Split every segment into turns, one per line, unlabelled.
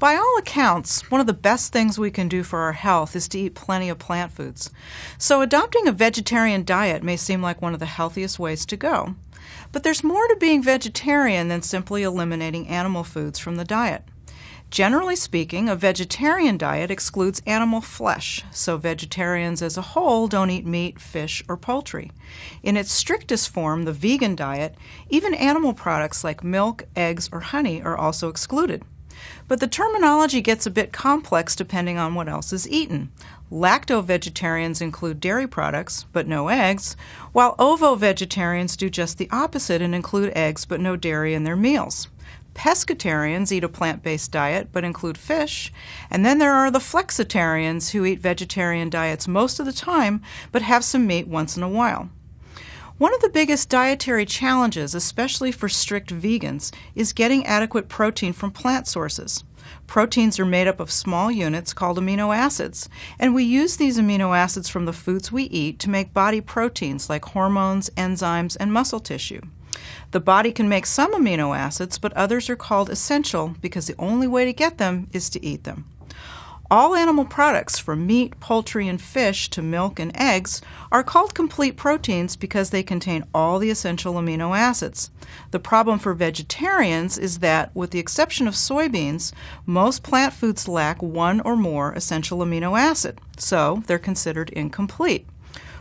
By all accounts, one of the best things we can do for our health is to eat plenty of plant foods. So, adopting a vegetarian diet may seem like one of the healthiest ways to go. But there's more to being vegetarian than simply eliminating animal foods from the diet. Generally speaking, a vegetarian diet excludes animal flesh, so vegetarians as a whole don't eat meat, fish, or poultry. In its strictest form, the vegan diet, even animal products like milk, eggs, or honey are also excluded. But the terminology gets a bit complex depending on what else is eaten. Lacto vegetarians include dairy products, but no eggs, while ovo vegetarians do just the opposite and include eggs but no dairy in their meals. Pescatarians eat a plant based diet but include fish. And then there are the flexitarians who eat vegetarian diets most of the time but have some meat once in a while. One of the biggest dietary challenges, especially for strict vegans, is getting adequate protein from plant sources. Proteins are made up of small units called amino acids, and we use these amino acids from the foods we eat to make body proteins like hormones, enzymes, and muscle tissue. The body can make some amino acids, but others are called essential because the only way to get them is to eat them. All animal products, from meat, poultry, and fish to milk and eggs, are called complete proteins because they contain all the essential amino acids. The problem for vegetarians is that, with the exception of soybeans, most plant foods lack one or more essential amino acid, so they're considered incomplete.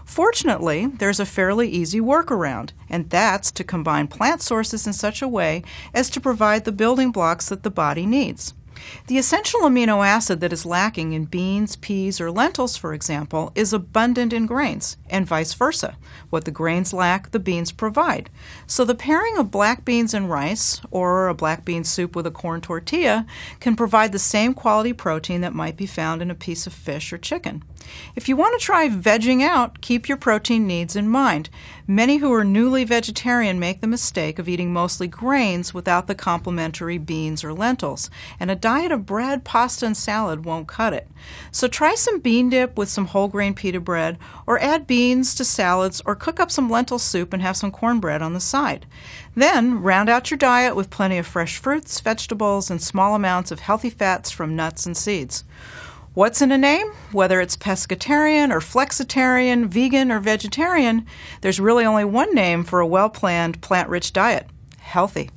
Fortunately, there's a fairly easy workaround, and that's to combine plant sources in such a way as to provide the building blocks that the body needs. The essential amino acid that is lacking in beans, peas, or lentils, for example, is abundant in grains, and vice versa. What the grains lack, the beans provide. So the pairing of black beans and rice, or a black bean soup with a corn tortilla, can provide the same quality protein that might be found in a piece of fish or chicken. If you want to try vegging out, keep your protein needs in mind. Many who are newly vegetarian make the mistake of eating mostly grains without the complementary beans or lentils, and a diet of bread, pasta, and salad won't cut it. So try some bean dip with some whole grain pita bread, or add beans to salads, or cook up some lentil soup and have some cornbread on the side. Then round out your diet with plenty of fresh fruits, vegetables, and small amounts of healthy fats from nuts and seeds what's in a name, whether it's pescatarian or flexitarian, vegan or vegetarian, there's really only one name for a well planned, plant rich diet healthy.